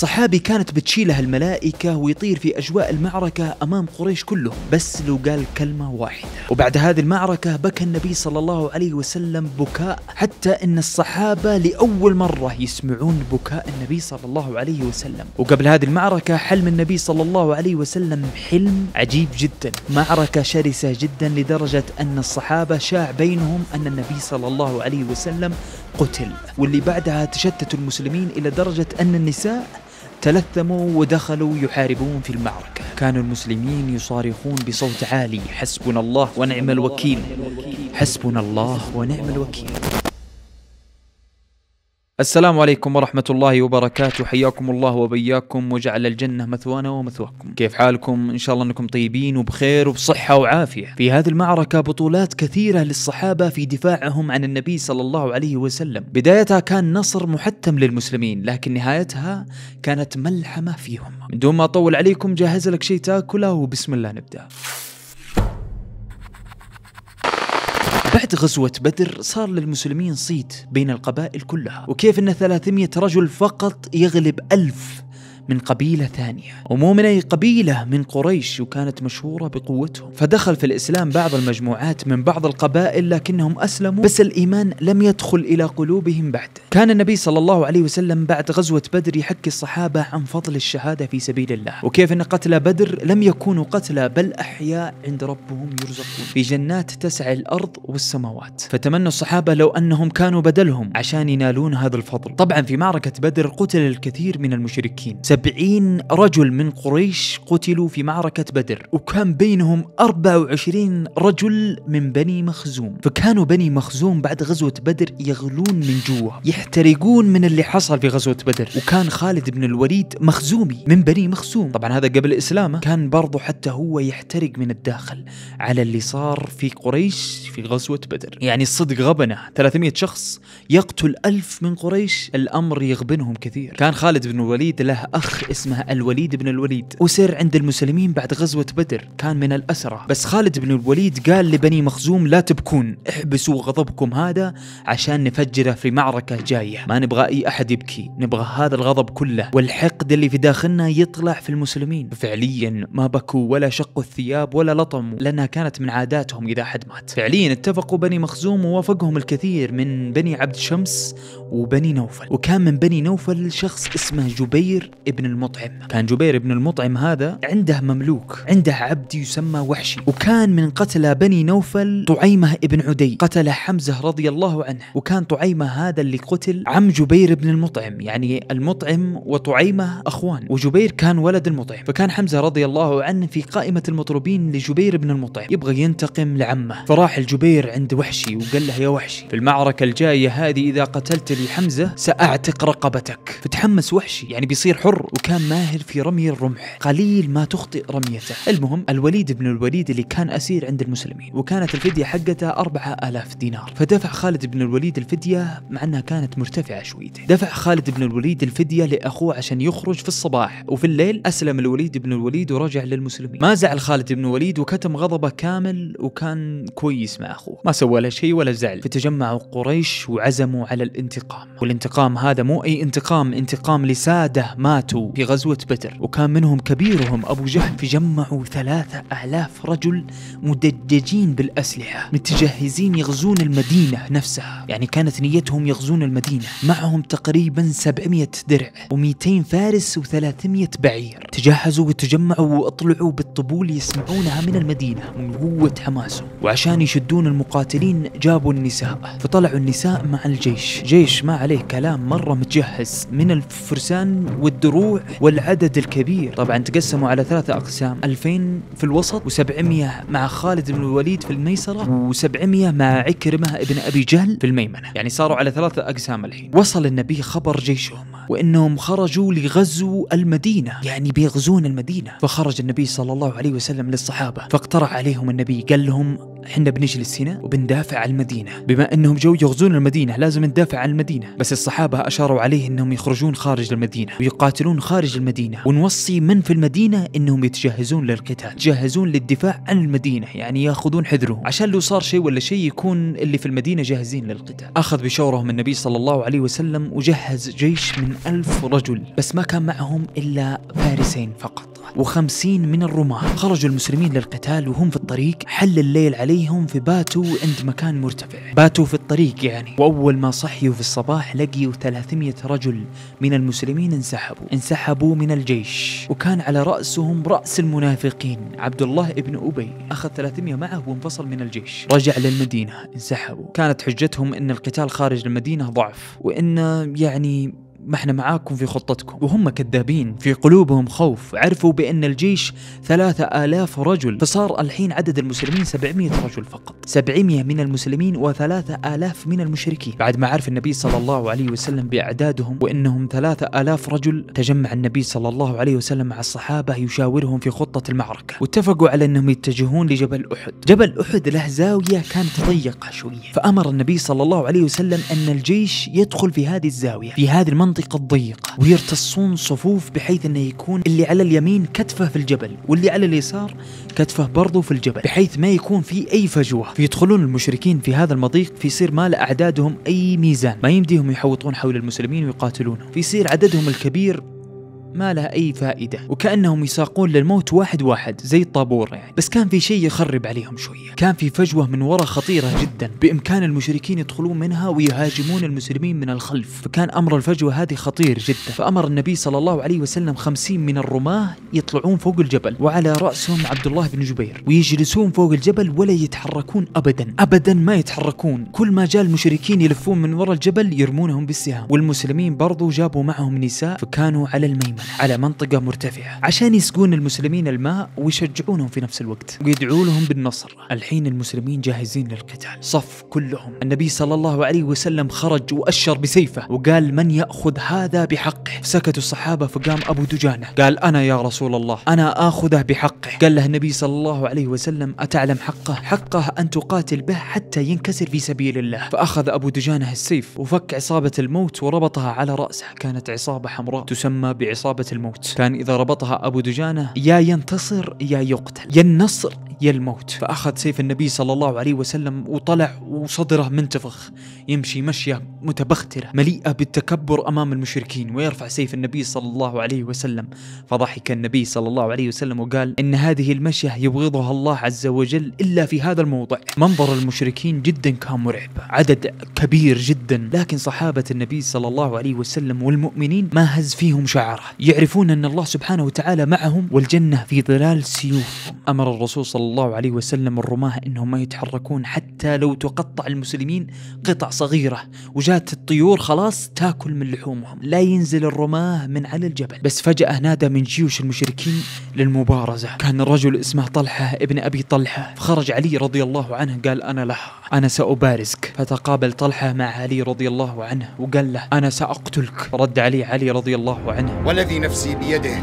صحابي كانت بتشيلها الملائكة ويطير في أجواء المعركة أمام قريش كلهم بس لو قال كلمة واحدة وبعد هذه المعركة بكى النبي صلى الله عليه وسلم بكاء حتى أن الصحابة لأول مرة يسمعون بكاء النبي صلى الله عليه وسلم وقبل هذه المعركة حلم النبي صلى الله عليه وسلم حلم عجيب جدا معركة شرسة جدا لدرجة أن الصحابة شاع بينهم أن النبي صلى الله عليه وسلم قتل واللي بعدها تشتت المسلمين إلى درجة أن النساء تلثموا ودخلوا يحاربون في المعركة كان المسلمين يصارخون بصوت عالي حسبنا الله ونعم الوكيل حسبنا الله ونعم الوكيل السلام عليكم ورحمة الله وبركاته حياكم الله وبياكم وجعل الجنة مثوانا ومثواكم كيف حالكم إن شاء الله أنكم طيبين وبخير وبصحة وعافية في هذه المعركة بطولات كثيرة للصحابة في دفاعهم عن النبي صلى الله عليه وسلم بدايتها كان نصر محتم للمسلمين لكن نهايتها كانت ملحمة فيهم من دون ما أطول عليكم جهز لك شيء تاكله وبسم الله نبدأ بعد غزوة بدر صار للمسلمين صيت بين القبائل كلها وكيف أن 300 رجل فقط يغلب ألف من قبيلة ثانية ومو من أي قبيلة من قريش وكانت مشهورة بقوتهم فدخل في الإسلام بعض المجموعات من بعض القبائل لكنهم أسلموا بس الإيمان لم يدخل إلى قلوبهم بعد كان النبي صلى الله عليه وسلم بعد غزوة بدر يحكي الصحابة عن فضل الشهادة في سبيل الله وكيف أن قتلى بدر لم يكونوا قتلى بل أحياء عند ربهم يرزقون في جنات تسعى الأرض والسماوات فتمنى الصحابة لو أنهم كانوا بدلهم عشان ينالون هذا الفضل طبعا في معركة بدر قتل الكثير من المشركين سبعين رجل من قريش قتلوا في معركة بدر وكان بينهم 24 رجل من بني مخزوم فكانوا بني مخزوم بعد غزوة بدر يغلون من جوا يحترقون من اللي حصل في غزوة بدر وكان خالد بن الوليد مخزومي من بني مخزوم طبعا هذا قبل إسلامه كان برضو حتى هو يحترق من الداخل على اللي صار في قريش في غزوة بدر يعني الصدق غبنه 300 شخص يقتل ألف من قريش الأمر يغبنهم كثير كان خالد بن الوليد له أخ اسمه الوليد بن الوليد وسر عند المسلمين بعد غزوة بدر كان من الأسرة بس خالد بن الوليد قال لبني مخزوم لا تبكون احبسوا غضبكم هذا عشان نفجره في معركة جاية ما نبغى أي أحد يبكي نبغى هذا الغضب كله والحقد اللي في داخلنا يطلع في المسلمين فعليا ما بكوا ولا شقوا الثياب ولا لطموا لأنها كانت من عاداتهم إذا حد مات فعليا اتفقوا بني مخزوم ووافقهم الكثير من بني عبد شمس وبني نوفل وكان من بني نوفل شخص اسمه جبير ابن المطعم كان جبير ابن المطعم هذا عنده مملوك عنده عبد يسمى وحشي وكان من قتلى بني نوفل طعيمة ابن عدي قتل حمزة رضي الله عنه وكان طعيمة هذا اللي قتل عم جبير ابن المطعم يعني المطعم وطعيمة أخوان وجبير كان ولد المطعم فكان حمزة رضي الله عنه في قائمة المطلوبين لجبير بن المطعم يبغى ينتقم لعمه فراح الجبير عند وحشي وقال له يا وحشي في المعركة الجاية هذه إذا قتلت لي حمزة سأعتق رقبتك فتحمس وحشي يعني بيصير حر وكان ماهر في رمي الرمح قليل ما تخطئ رميته المهم الوليد بن الوليد اللي كان أسير عند المسلمين وكانت الفدية حقته أربعة ألاف دينار فدفع خالد بن الوليد الفدية مع أنها كانت مرتفعة شويته دفع خالد بن الوليد الفدية لأخوه عشان يخرج في الصباح وفي الليل أسلم الوليد بن الوليد ورجع للمسلمين ما زعل خالد بن الوليد وكتم غضبه كامل وكان كويس مع أخوه ما سوى له شيء ولا زعل فتجمعوا قريش وعزموا على الانتقام الانتقام والانتقام هذا مو أي انتقام انتقام لسادة ماتوا في غزوة بدر وكان منهم كبيرهم أبو جهل فجمعوا ثلاثة ألاف رجل مدججين بالأسلحة متجهزين يغزون المدينة نفسها يعني كانت نيتهم يغزون المدينة معهم تقريبا 700 درع و200 فارس و300 بعير تجهزوا وتجمعوا وأطلعوا بالطبول يسمعونها من المدينة من قوة حماسهم وعشان يشدون المقاتلين جابوا النساء فطلعوا النساء مع الجيش جيش ما عليه كلام مرة متجهز من الفرسان والدروع والعدد الكبير طبعا تقسموا على ثلاثة أقسام 2000 في الوسط و700 مع خالد بن الوليد في الميسرة و700 مع عكرمة ابن أبي جهل في الميمنة يعني صاروا على ثلاثة أقسام الحين وصل النبي خبر جيشهم وانهم خرجوا لغزو المدينه، يعني بيغزون المدينه، فخرج النبي صلى الله عليه وسلم للصحابه، فاقترح عليهم النبي قال لهم احنا بنجلس هنا وبندافع عن المدينه، بما انهم جو يغزون المدينه لازم ندافع عن المدينه المدينة بس الصحابة أشاروا عليه أنهم يخرجون خارج المدينة ويقاتلون خارج المدينة ونوصي من في المدينة أنهم يتجهزون للقتال يتجهزون للدفاع عن المدينة يعني يأخذون حذرهم عشان لو صار شيء ولا شيء يكون اللي في المدينة جاهزين للقتال أخذ بشورهم النبي صلى الله عليه وسلم وجهز جيش من ألف رجل بس ما كان معهم إلا فارسين فقط وخمسين من الرماة خرجوا المسلمين للقتال وهم في الطريق حل الليل عليهم فباتوا عند مكان مرتفع باتوا في الطريق يعني وأول ما صحيوا في الصباح لقيوا 300 رجل من المسلمين انسحبوا انسحبوا من الجيش وكان على رأسهم رأس المنافقين عبد الله ابن أبي أخذ 300 معه وانفصل من الجيش رجع للمدينة انسحبوا كانت حجتهم أن القتال خارج المدينة ضعف وأن يعني ما احنا معاكم في خطتكم وهم كذابين في قلوبهم خوف عرفوا بأن الجيش ثلاثة آلاف رجل فصار الحين عدد المسلمين سبعمية رجل فقط سبعمية من المسلمين وثلاثة آلاف من المشركين بعد ما عرف النبي صلى الله عليه وسلم بأعدادهم وإنهم ثلاثة آلاف رجل تجمع النبي صلى الله عليه وسلم مع الصحابة يشاورهم في خطة المعركة واتفقوا على أنهم يتجهون لجبل أحد جبل أحد له زاوية كانت ضيقة شوية فأمر النبي صلى الله عليه وسلم أن الجيش يدخل في هذه الزاوية في هذه المنطقة المنطقة الضيقة ويرتصون صفوف بحيث أنه يكون اللي على اليمين كتفه في الجبل واللي على اليسار كتفه برضو في الجبل بحيث ما يكون في أي فجوة فيدخلون المشركين في هذا المضيق فيصير ما لأعدادهم أي ميزان ما يمديهم يحوطون حول المسلمين ويقاتلونهم فيصير عددهم الكبير ما لها أي فائدة وكأنهم يساقون للموت واحد واحد زي الطابور يعني بس كان في شيء يخرب عليهم شوية كان في فجوة من ورا خطيرة جدا بإمكان المشركين يدخلون منها ويهاجمون المسلمين من الخلف فكان أمر الفجوة هذه خطير جدا فأمر النبي صلى الله عليه وسلم خمسين من الرماة يطلعون فوق الجبل وعلى رأسهم عبد الله بن جبير ويجلسون فوق الجبل ولا يتحركون أبدا أبدا ما يتحركون كل ما جاء المشركين يلفون من وراء الجبل يرمونهم بالسهام والمسلمين برضو جابوا معهم نساء فكانوا على الميمنة اليمن على منطقة مرتفعة عشان يسقون المسلمين الماء ويشجعونهم في نفس الوقت ويدعوا لهم بالنصر الحين المسلمين جاهزين للقتال صف كلهم النبي صلى الله عليه وسلم خرج وأشر بسيفه وقال من يأخذ هذا بحقه سكت الصحابة فقام أبو دجانة قال أنا يا رسول الله أنا آخذه بحقه قال له النبي صلى الله عليه وسلم أتعلم حقه حقه أن تقاتل به حتى ينكسر في سبيل الله فأخذ أبو دجانة السيف وفك عصابة الموت وربطها على رأسه كانت عصابة حمراء تسمى بعصابة عصابة الموت كان إذا ربطها أبو دجانة يا ينتصر يا يقتل يا النصر يا الموت فأخذ سيف النبي صلى الله عليه وسلم وطلع وصدره منتفخ يمشي مشية متبخترة مليئة بالتكبر أمام المشركين ويرفع سيف النبي صلى الله عليه وسلم فضحك النبي صلى الله عليه وسلم وقال إن هذه المشية يبغضها الله عز وجل إلا في هذا الموضع منظر المشركين جدا كان مرعب عدد كبير جدا لكن صحابة النبي صلى الله عليه وسلم والمؤمنين ما هز فيهم شعره يعرفون أن الله سبحانه وتعالى معهم والجنة في ظلال سيوفهم أمر الرسول صلى الله عليه وسلم الرماة أنهم ما يتحركون حتى حتى لو تقطع المسلمين قطع صغيرة وجات الطيور خلاص تاكل من لحومهم لا ينزل الرماه من على الجبل بس فجأة نادى من جيوش المشركين للمبارزة كان الرجل اسمه طلحة ابن أبي طلحة فخرج علي رضي الله عنه قال أنا له أنا سأبارزك فتقابل طلحة مع علي رضي الله عنه وقال له أنا سأقتلك رد عليه علي رضي الله عنه والذي نفسي بيده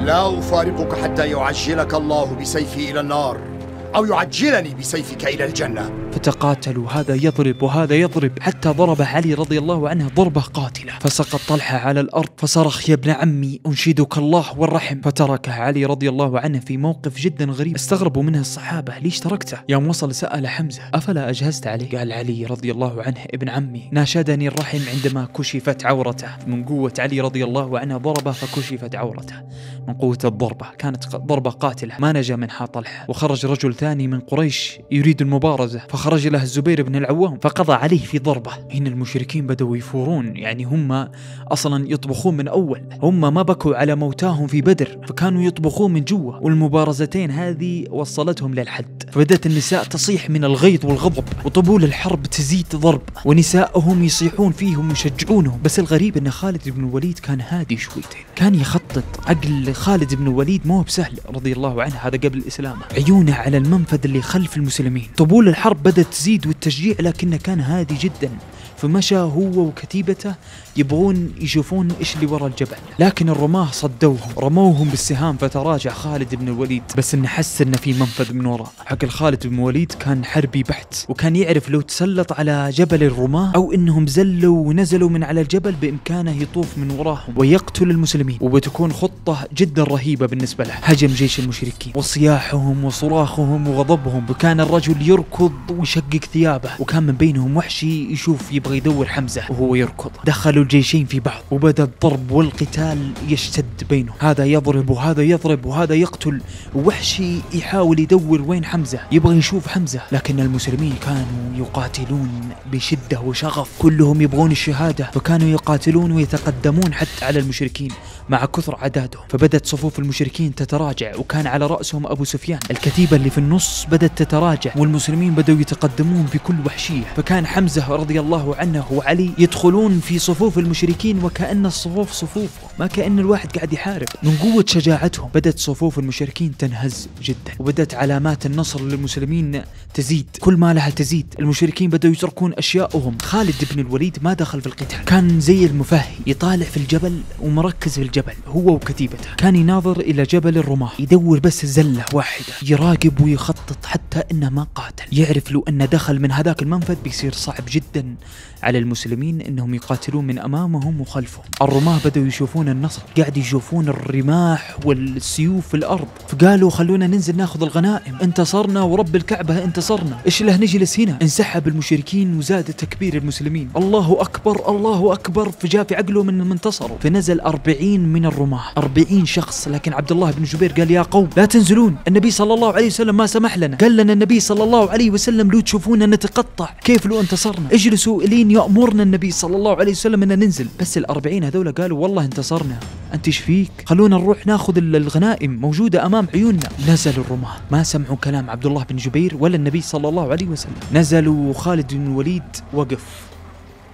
لا أفارقك حتى يعجلك الله بسيفي إلى النار أو يعجلني بسيفك إلى الجنة فتقاتلوا هذا يضرب وهذا يضرب حتى ضرب علي رضي الله عنه ضربة قاتلة فسقط طلحة على الأرض فصرخ يا ابن عمي أنشدك الله والرحم فتركه علي رضي الله عنه في موقف جدا غريب استغربوا منه الصحابة ليش تركته يوم وصل سأل حمزة أفلا أجهزت عليه قال علي رضي الله عنه ابن عمي ناشدني الرحم عندما كشفت عورته من قوة علي رضي الله عنه ضربه فكشفت عورته من قوة الضربة كانت ضربة قاتلة ما نجا منها طلحة وخرج رجل ثاني من قريش يريد المبارزة فخرج له الزبير بن العوام فقضى عليه في ضربة هنا المشركين بدأوا يفورون يعني هم أصلا يطبخون من أول هم ما بكوا على موتاهم في بدر فكانوا يطبخون من جوا والمبارزتين هذه وصلتهم للحد فبدأت النساء تصيح من الغيظ والغضب وطبول الحرب تزيد ضرب ونساءهم يصيحون فيهم ويشجعونهم بس الغريب أن خالد بن الوليد كان هادي شويتين كان يخطط عقل خالد بن الوليد مو بسهل رضي الله عنه هذا قبل إسلامه عيونه على الم المنفذ اللي خلف المسلمين طبول الحرب بدأت تزيد والتشجيع لكنه كان هادي جدا فمشى هو وكتيبته يبغون يشوفون ايش اللي ورا الجبل لكن الرماة صدوهم رموهم بالسهام فتراجع خالد بن الوليد بس انه حس انه في منفذ من وراه حق خالد بن الوليد كان حربي بحت وكان يعرف لو تسلط على جبل الرماة او انهم زلوا ونزلوا من على الجبل بامكانه يطوف من وراهم ويقتل المسلمين وبتكون خطة جدا رهيبة بالنسبة له هجم جيش المشركين وصياحهم وصراخهم وغضبهم وكان الرجل يركض ويشقق ثيابه وكان من بينهم وحشي يشوف يبغى يدور حمزة وهو يركض دخلوا الجيشين في بعض وبدا الضرب والقتال يشتد بينهم هذا يضرب وهذا يضرب وهذا يقتل وحشي يحاول يدور وين حمزة يبغى يشوف حمزة لكن المسلمين كانوا يقاتلون بشدة وشغف كلهم يبغون الشهادة فكانوا يقاتلون ويتقدمون حتى على المشركين مع كثر عدادهم فبدت صفوف المشركين تتراجع وكان على رأسهم أبو سفيان الكتيبة اللي في النص بدت تتراجع والمسلمين بدأوا يتقدمون بكل وحشية فكان حمزة رضي الله عنه وعلي يدخلون في صفوف صفوف المشركين وكأن الصفوف صفوفه ما كأن الواحد قاعد يحارب من قوة شجاعتهم بدأت صفوف المشاركين تنهز جدا وبدأت علامات النصر للمسلمين تزيد كل ما لها تزيد المشركين بدأوا يتركون أشياءهم خالد بن الوليد ما دخل في القتال كان زي المفهي يطالع في الجبل ومركز في الجبل هو وكتيبته كان يناظر إلى جبل الرماة يدور بس زلة واحدة يراقب ويخطط حتى إنه ما قاتل يعرف لو أنه دخل من هذاك المنفذ بيصير صعب جدا على المسلمين أنهم يقاتلون من أمامهم وخلفهم الرماة بدأوا يشوفون النصر قاعد يشوفون الرماح والسيوف في الارض فقالوا خلونا ننزل ناخذ الغنائم انتصرنا ورب الكعبه انتصرنا ايش له نجلس هنا انسحب المشركين وزاد تكبير المسلمين الله اكبر الله اكبر فجاء في عقله من المنتصر فنزل أربعين من الرماح أربعين شخص لكن عبد الله بن جبير قال يا قوم لا تنزلون النبي صلى الله عليه وسلم ما سمح لنا قال لنا النبي صلى الله عليه وسلم لو تشوفونا نتقطع كيف لو انتصرنا اجلسوا الين يأمرنا النبي صلى الله عليه وسلم ان ننزل بس الأربعين هذول قالوا والله انتصرنا انتظرنا أنت إيش فيك؟ خلونا نروح ناخذ الغنائم موجودة أمام عيوننا نزل الرماة ما سمعوا كلام عبد الله بن جبير ولا النبي صلى الله عليه وسلم نزلوا وخالد بن الوليد وقف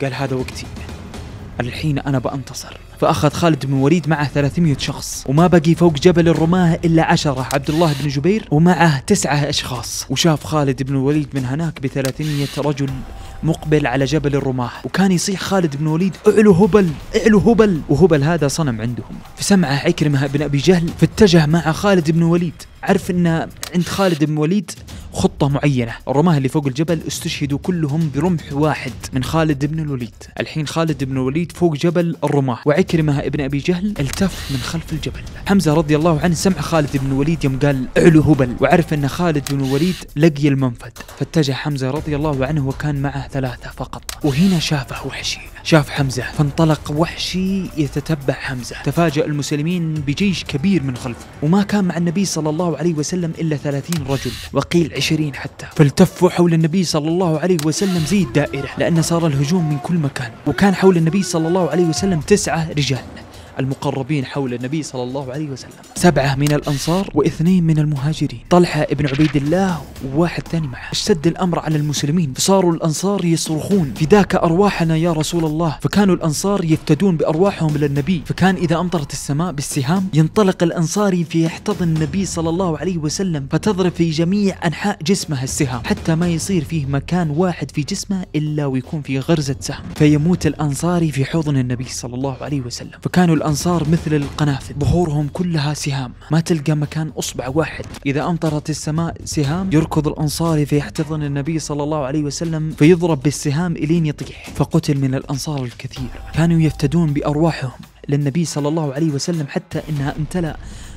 قال هذا وقتي الحين أنا بأنتصر فأخذ خالد بن الوليد معه 300 شخص وما بقي فوق جبل الرماة إلا عشرة عبد الله بن جبير ومعه تسعة أشخاص وشاف خالد بن الوليد من هناك ب 300 رجل مقبل على جبل الرماح وكان يصيح خالد بن وليد اعلو هبل اعلو هبل وهبل هذا صنم عندهم فسمعه عكرمة بن أبي جهل فاتجه مع خالد بن وليد عرف أن عند خالد بن وليد خطة معينة الرماه اللي فوق الجبل استشهدوا كلهم برمح واحد من خالد بن الوليد الحين خالد بن الوليد فوق جبل الرماح وعكرمة ابن أبي جهل التف من خلف الجبل حمزة رضي الله عنه سمع خالد بن الوليد يوم قال اعلو هبل وعرف أن خالد بن الوليد لقي المنفذ فاتجه حمزة رضي الله عنه وكان معه ثلاثة فقط وهنا شافه وحشي شاف حمزة فانطلق وحشي يتتبع حمزة تفاجأ المسلمين بجيش كبير من خلفه وما كان مع النبي صلى الله عليه وسلم إلا ثلاثين رجل وقيل عشرين حتى فالتفوا حول النبي صلى الله عليه وسلم زي الدائرة لأن صار الهجوم من كل مكان وكان حول النبي صلى الله عليه وسلم تسعة رجال المقربين حول النبي صلى الله عليه وسلم سبعة من الأنصار واثنين من المهاجرين طلحة ابن عبيد الله وواحد ثاني معه اشتد الأمر على المسلمين فصاروا الأنصار يصرخون فداك أرواحنا يا رسول الله فكانوا الأنصار يفتدون بأرواحهم للنبي فكان إذا أمطرت السماء بالسهام ينطلق الأنصاري فيحتضن النبي صلى الله عليه وسلم فتضرب في جميع أنحاء جسمه السهام حتى ما يصير فيه مكان واحد في جسمه إلا ويكون في غرزة سهم فيموت الأنصاري في حضن النبي صلى الله عليه وسلم فكانوا الأنصار مثل القنافذ ظهورهم كلها سهام ما تلقى مكان أصبع واحد إذا أمطرت السماء سهام يركض الأنصاري فيحتضن النبي صلى الله عليه وسلم فيضرب بالسهام إلين يطيح فقتل من الأنصار الكثير كانوا يفتدون بأرواحهم للنبي صلى الله عليه وسلم حتى انها امتلأ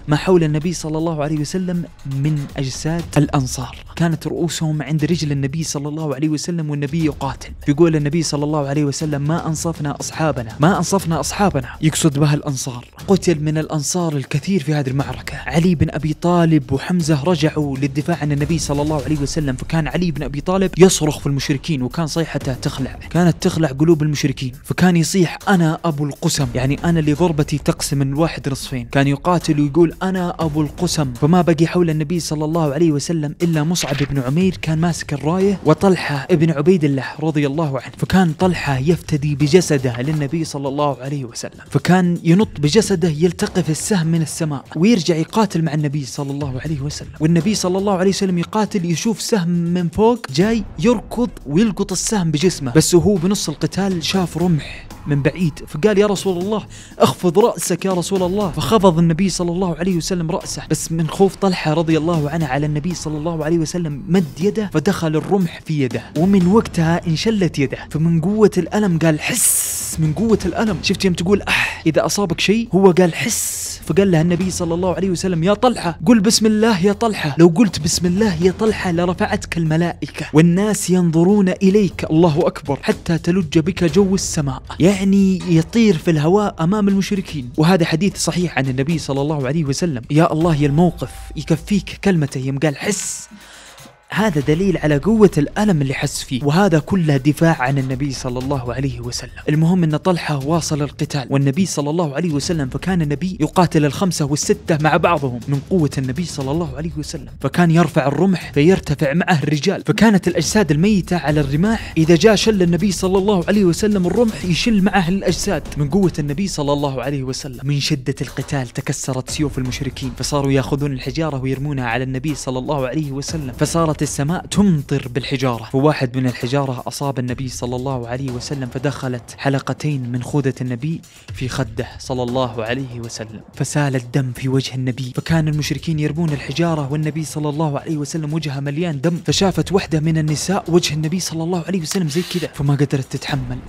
ما حول النبي صلى الله عليه وسلم من أجساد الأنصار كانت رؤوسهم عند رجل النبي صلى الله عليه وسلم والنبي يقاتل يقول النبي صلى الله عليه وسلم ما أنصفنا أصحابنا ما أنصفنا أصحابنا يقصد بها الأنصار قتل من الأنصار الكثير في هذه المعركة علي بن أبي طالب وحمزة رجعوا للدفاع عن النبي صلى الله عليه وسلم فكان علي بن أبي طالب يصرخ في المشركين وكان صيحته تخلع كانت تخلع قلوب المشركين فكان يصيح أنا أبو القسم يعني أنا اللي ضربتي تقسم الواحد نصفين كان يقاتل ويقول أنا أبو القسم فما بقي حول النبي صلى الله عليه وسلم إلا مصعب بن عمير كان ماسك الراية وطلحة بن عبيد الله رضي الله عنه فكان طلحة يفتدي بجسده للنبي صلى الله عليه وسلم فكان ينط بجسده يلتقف السهم من السماء ويرجع يقاتل مع النبي صلى الله عليه وسلم والنبي صلى الله عليه وسلم يقاتل يشوف سهم من فوق جاي يركض ويلقط السهم بجسمه بس وهو بنص القتال شاف رمح من بعيد فقال يا رسول الله اخفض رأسك يا رسول الله فخفض النبي صلى الله عليه وسلم رأسه بس من خوف طلحة رضي الله عنه على النبي صلى الله عليه وسلم مد يده فدخل الرمح في يده ومن وقتها انشلت يده فمن قوة الألم قال حس تحس من قوه الالم شفت يوم تقول اح اذا اصابك شيء هو قال حس فقال لها النبي صلى الله عليه وسلم يا طلحه قل بسم الله يا طلحه لو قلت بسم الله يا طلحه لرفعتك الملائكه والناس ينظرون اليك الله اكبر حتى تلج بك جو السماء يعني يطير في الهواء امام المشركين وهذا حديث صحيح عن النبي صلى الله عليه وسلم يا الله يا الموقف يكفيك كلمته يوم قال حس هذا دليل على قوة الألم اللي حس فيه وهذا كله دفاع عن النبي صلى الله عليه وسلم المهم أن طلحة واصل القتال والنبي صلى الله عليه وسلم فكان النبي يقاتل الخمسة والستة مع بعضهم من قوة النبي صلى الله عليه وسلم فكان يرفع الرمح فيرتفع معه الرجال فكانت الأجساد الميتة على الرماح إذا جاء شل النبي صلى الله عليه وسلم الرمح يشل معه الأجساد من قوة النبي صلى الله عليه وسلم من شدة القتال تكسرت سيوف المشركين فصاروا يأخذون الحجارة ويرمونها على النبي صلى الله عليه وسلم فصارت صارت السماء تمطر بالحجارة فواحد من الحجارة أصاب النبي صلى الله عليه وسلم فدخلت حلقتين من خوذة النبي في خده صلى الله عليه وسلم فسال الدم في وجه النبي فكان المشركين يرمون الحجارة والنبي صلى الله عليه وسلم وجهه مليان دم فشافت وحدة من النساء وجه النبي صلى الله عليه وسلم زي كذا فما قدرت تتحمل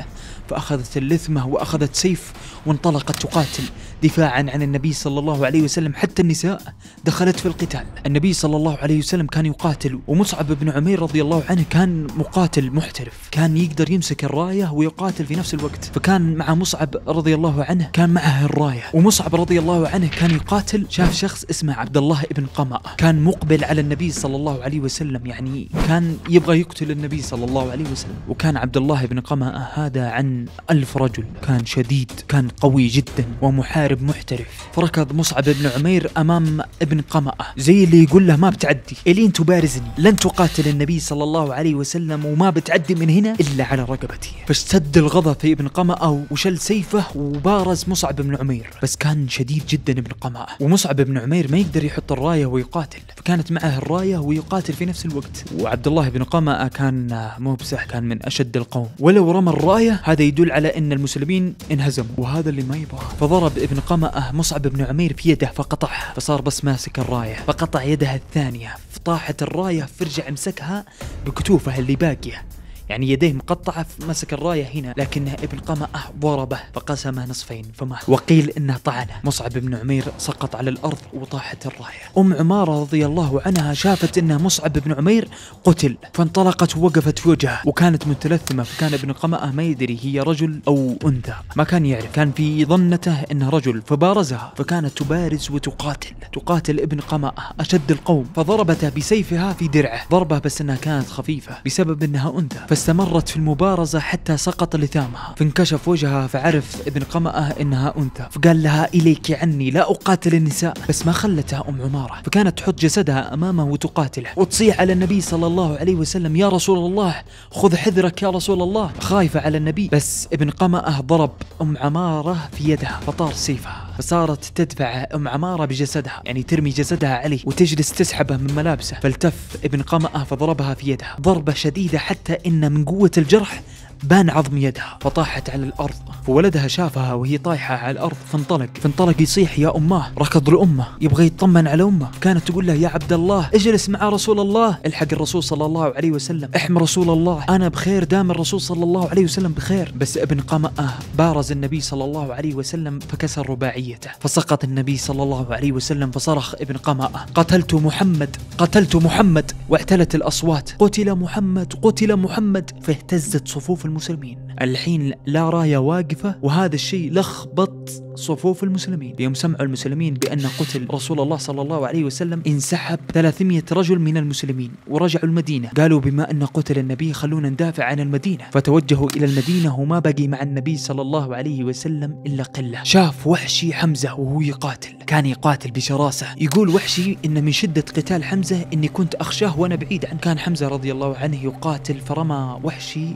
فأخذت اللثمة وأخذت سيف وانطلقت تقاتل دفاعا عن النبي صلى الله عليه وسلم حتى النساء دخلت في القتال النبي صلى الله عليه وسلم كان يقاتل ومصعب بن عمير رضي الله عنه كان مقاتل محترف كان يقدر يمسك الراية ويقاتل في نفس الوقت فكان مع مصعب رضي الله عنه كان معه الراية ومصعب رضي الله عنه كان يقاتل شاف شخص اسمه عبد الله بن قمأ كان مقبل على النبي صلى الله عليه وسلم يعني كان يبغى يقتل النبي صلى الله عليه وسلم وكان عبد الله بن قمأ هذا عن ألف رجل كان شديد كان قوي جدا ومحارب محترف فركض مصعب بن عمير أمام ابن قمأة زي اللي يقول له ما بتعدي إلين تبارزني لن تقاتل النبي صلى الله عليه وسلم وما بتعدي من هنا إلا على رقبتي فاشتد الغضب في ابن قمأة وشل سيفه وبارز مصعب بن عمير بس كان شديد جدا ابن قمأة ومصعب بن عمير ما يقدر يحط الراية ويقاتل فكانت معه الراية ويقاتل في نفس الوقت وعبد الله بن قمأة كان مو بسح كان من أشد القوم ولو رمى الراية هذا يدل على أن المسلمين انهزموا وهذا هذا اللي ما يبغاه فضرب ابن قمأه مصعب بن عمير في يده فقطعها فصار بس ماسك الراية فقطع يدها الثانية فطاحت الراية فرجع مسكها بكتوفه اللي باقية يعني يديه مقطعة مسك الراية هنا لكنه ابن قمة ضربه فقسمه نصفين فما وقيل انه طعنه مصعب بن عمير سقط على الارض وطاحت الراية ام عمارة رضي الله عنها شافت انه مصعب بن عمير قتل فانطلقت ووقفت في وجهه وكانت متلثمة فكان ابن قمة ما يدري هي رجل او انثى ما كان يعرف كان في ظنته انه رجل فبارزها فكانت تبارز وتقاتل تقاتل ابن قمة اشد القوم فضربته بسيفها في درعه ضربه بس انها كانت خفيفة بسبب انها انثى استمرت في المبارزة حتى سقط لثامها فانكشف وجهها فعرف ابن قمأه إنها أنثى فقال لها إليك عني لا أقاتل النساء بس ما خلتها أم عمارة فكانت تحط جسدها أمامه وتقاتله وتصيح على النبي صلى الله عليه وسلم يا رسول الله خذ حذرك يا رسول الله خايفة على النبي بس ابن قمأه ضرب أم عمارة في يدها فطار سيفها فصارت تدفع ام عماره بجسدها يعني ترمي جسدها عليه وتجلس تسحبه من ملابسه فالتف ابن قمأه فضربها في يدها ضربه شديده حتى ان من قوه الجرح بان عظم يدها فطاحت على الأرض فولدها شافها وهي طايحة على الأرض فانطلق فانطلق يصيح يا أماه ركض لأمه يبغى يطمن على أمه كانت تقول له يا عبد الله اجلس مع رسول الله الحق الرسول صلى الله عليه وسلم احمي رسول الله أنا بخير دام الرسول صلى الله عليه وسلم بخير بس ابن قمأه بارز النبي صلى الله عليه وسلم فكسر رباعيته فسقط النبي صلى الله عليه وسلم فصرخ ابن قمأه قتلت محمد قتلت محمد واعتلت الأصوات قتل محمد قتل محمد فاهتزت صفوف المسلمين الحين لا راية واقفة وهذا الشيء لخبط صفوف المسلمين يوم سمعوا المسلمين بأن قتل رسول الله صلى الله عليه وسلم انسحب 300 رجل من المسلمين ورجعوا المدينة قالوا بما أن قتل النبي خلونا ندافع عن المدينة فتوجهوا إلى المدينة وما بقي مع النبي صلى الله عليه وسلم إلا قلة شاف وحشي حمزة وهو يقاتل كان يقاتل بشراسة يقول وحشي إن من شدة قتال حمزة إني كنت أخشاه وأنا بعيد عنه كان حمزة رضي الله عنه يقاتل فرمى وحشي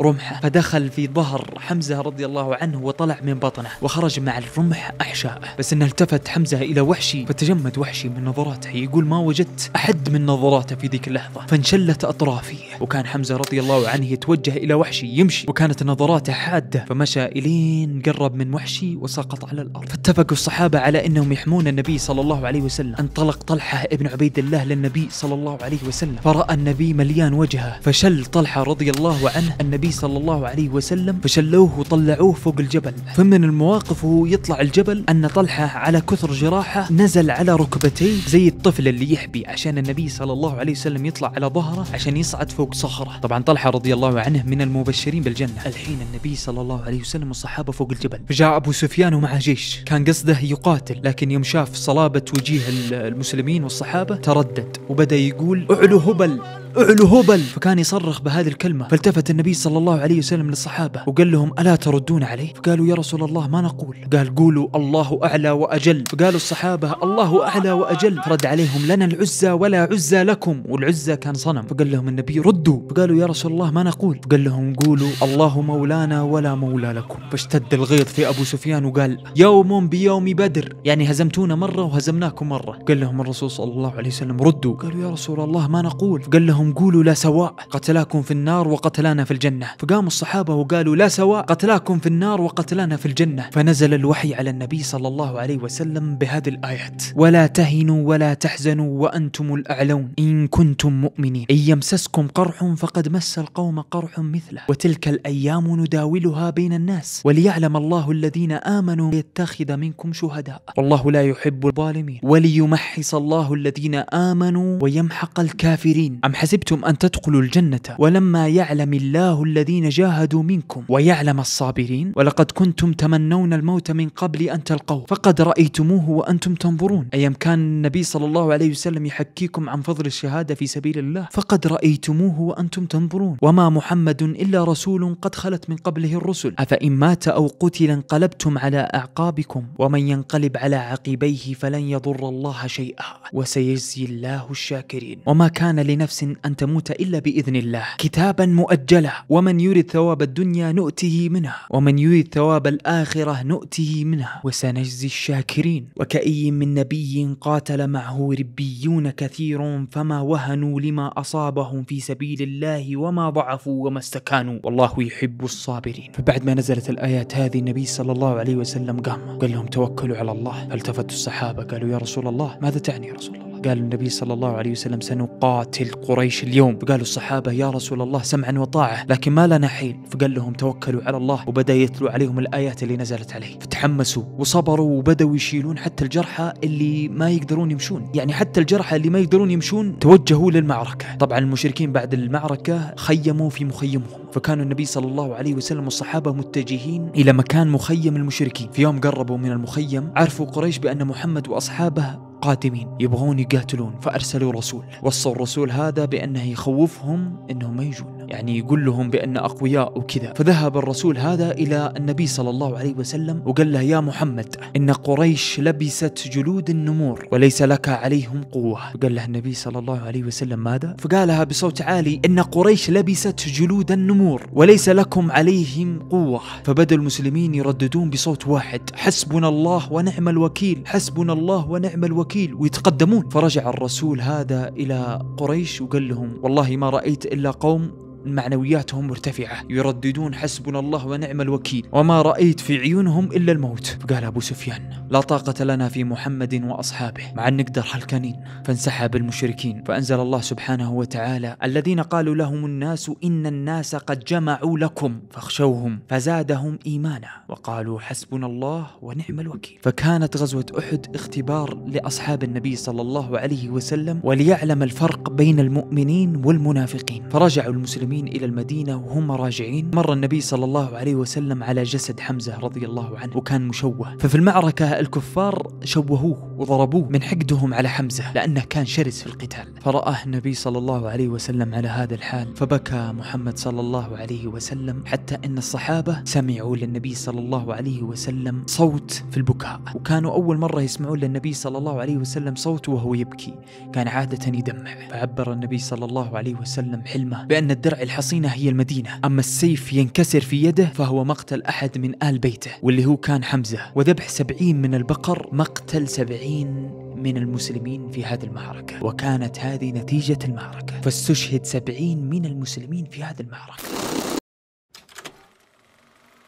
رمحه فدخل في ظهر حمزه رضي الله عنه وطلع من بطنه وخرج مع الرمح احشائه بس انه التفت حمزه الى وحشي فتجمد وحشي من نظراته يقول ما وجدت احد من نظراته في ذيك اللحظه فانشلت اطرافي وكان حمزه رضي الله عنه يتوجه الى وحشي يمشي وكانت نظراته حاده فمشى الين قرب من وحشي وسقط على الارض فاتفق الصحابه على انهم يحمون النبي صلى الله عليه وسلم انطلق طلحه ابن عبيد الله للنبي صلى الله عليه وسلم فراى النبي مليان وجهه فشل طلحه رضي الله عنه النبي النبي صلى الله عليه وسلم فشلوه وطلعوه فوق الجبل فمن المواقف وهو يطلع الجبل أن طلحة على كثر جراحه نزل على ركبتيه زي الطفل اللي يحبي عشان النبي صلى الله عليه وسلم يطلع على ظهره عشان يصعد فوق صخرة طبعا طلحة رضي الله عنه من المبشرين بالجنة الحين النبي صلى الله عليه وسلم والصحابة فوق الجبل فجاء أبو سفيان ومعه جيش كان قصده يقاتل لكن يوم شاف صلابة وجيه المسلمين والصحابة تردد وبدأ يقول اعلو هبل اعلو هبل فكان يصرخ بهذه الكلمة فالتفت النبي صلى صلى الله عليه وسلم للصحابة وقال لهم ألا تردون عليه فقالوا يا رسول الله ما نقول قال قولوا الله أعلى وأجل فقالوا الصحابة الله أعلى وأجل فرد عليهم لنا العزة ولا عزة لكم والعزة كان صنم فقال لهم النبي ردوا فقالوا يا رسول الله ما نقول فقال لهم قولوا الله مولانا ولا مولى لكم فاشتد الغيظ في أبو سفيان وقال يوم بيوم بدر يعني هزمتونا مرة وهزمناكم مرة قال لهم الرسول صلى الله عليه وسلم ردوا قالوا يا رسول الله ما نقول فقال لهم قولوا لا سواء قتلاكم في النار وقتلانا في الجنة الجنة فقام الصحابة وقالوا لا سواء قتلاكم في النار وقتلانا في الجنة فنزل الوحي على النبي صلى الله عليه وسلم بهذه الآيات ولا تهنوا ولا تحزنوا وأنتم الأعلون إن كنتم مؤمنين إن يمسسكم قرح فقد مس القوم قرح مثله وتلك الأيام نداولها بين الناس وليعلم الله الذين آمنوا ليتخذ منكم شهداء والله لا يحب الظالمين وليمحص الله الذين آمنوا ويمحق الكافرين أم حسبتم أن تدخلوا الجنة ولما يعلم الله الذين الذين جاهدوا منكم ويعلم الصابرين ولقد كنتم تمنون الموت من قبل أن تلقوه فقد رأيتموه وأنتم تنظرون أيام كان النبي صلى الله عليه وسلم يحكيكم عن فضل الشهادة في سبيل الله فقد رأيتموه وأنتم تنظرون وما محمد إلا رسول قد خلت من قبله الرسل أفإن مات أو قتل انقلبتم على أعقابكم ومن ينقلب على عقبيه فلن يضر الله شيئا وسيجزي الله الشاكرين وما كان لنفس أن تموت إلا بإذن الله كتابا مؤجلا ومن يرد ثواب الدنيا نؤته منها ومن يرد ثواب الآخرة نؤته منها وسنجزي الشاكرين وكأي من نبي قاتل معه ربيون كثير فما وهنوا لما أصابهم في سبيل الله وما ضعفوا وما استكانوا والله يحب الصابرين فبعد ما نزلت الآيات هذه النبي صلى الله عليه وسلم قام قال لهم توكلوا على الله فالتفت الصحابة قالوا يا رسول الله ماذا تعني يا رسول الله قال النبي صلى الله عليه وسلم سنقاتل قريش اليوم فقالوا الصحابة يا رسول الله سمعا وطاعة لكن ما لنا حيل فقال لهم توكلوا على الله وبدأ يتلو عليهم الآيات اللي نزلت عليه فتحمسوا وصبروا وبدأوا يشيلون حتى الجرحى اللي ما يقدرون يمشون يعني حتى الجرحى اللي ما يقدرون يمشون توجهوا للمعركة طبعا المشركين بعد المعركة خيموا في مخيمهم فكان النبي صلى الله عليه وسلم والصحابة متجهين إلى مكان مخيم المشركين في يوم قربوا من المخيم عرفوا قريش بأن محمد وأصحابه قادمين يبغون يقاتلون فأرسلوا رسول وصوا الرسول هذا بأنه يخوفهم أنهم ما يجون يعني يقول لهم بأن أقوياء وكذا فذهب الرسول هذا إلى النبي صلى الله عليه وسلم وقال له يا محمد إن قريش لبست جلود النمور وليس لك عليهم قوة قال له النبي صلى الله عليه وسلم ماذا؟ فقالها بصوت عالي إن قريش لبست جلود النمور وليس لكم عليهم قوة فبدأ المسلمين يرددون بصوت واحد حسبنا الله ونعم الوكيل حسبنا الله ونعم الوكيل ويتقدمون فرجع الرسول هذا إلى قريش وقال لهم والله ما رأيت إلا قوم معنوياتهم مرتفعة يرددون حسبنا الله ونعم الوكيل وما رأيت في عيونهم إلا الموت فقال أبو سفيان لا طاقة لنا في محمد وأصحابه مع أن نقدر هلكانين فانسحب المشركين فأنزل الله سبحانه وتعالى الذين قالوا لهم الناس إن الناس قد جمعوا لكم فاخشوهم فزادهم إيمانا وقالوا حسبنا الله ونعم الوكيل فكانت غزوة أحد اختبار لأصحاب النبي صلى الله عليه وسلم وليعلم الفرق بين المؤمنين والمنافقين فرجعوا المسلمين المسلمين إلى المدينة وهم راجعين مر النبي صلى الله عليه وسلم على جسد حمزة رضي الله عنه وكان مشوه ففي المعركة الكفار شوهوه وضربوه من حقدهم على حمزة لأنه كان شرس في القتال فرآه النبي صلى الله عليه وسلم على هذا الحال فبكى محمد صلى الله عليه وسلم حتى أن الصحابة سمعوا للنبي صلى الله عليه وسلم صوت في البكاء وكانوا أول مرة يسمعون للنبي صلى الله عليه وسلم صوت وهو يبكي كان عادة يدمع فعبر النبي صلى الله عليه وسلم حلمه بأن الدرع الحصينة هي المدينة أما السيف ينكسر في يده فهو مقتل أحد من آل بيته واللي هو كان حمزة وذبح سبعين من البقر مقتل سبعين 70 من المسلمين في هذه المعركة وكانت هذه نتيجة المعركة فاستشهد 70 من المسلمين في هذه المعركة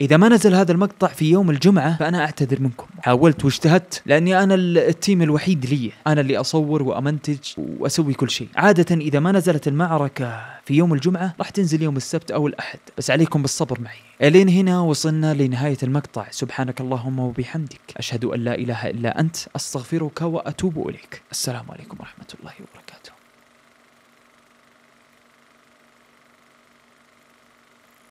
اذا ما نزل هذا المقطع في يوم الجمعه فانا اعتذر منكم حاولت واجتهدت لاني انا التيم الوحيد لي انا اللي اصور وامنتج واسوي كل شيء عاده اذا ما نزلت المعركه في يوم الجمعه راح تنزل يوم السبت او الاحد بس عليكم بالصبر معي الين هنا وصلنا لنهايه المقطع سبحانك اللهم وبحمدك اشهد ان لا اله الا انت استغفرك واتوب اليك السلام عليكم ورحمه الله وبركاته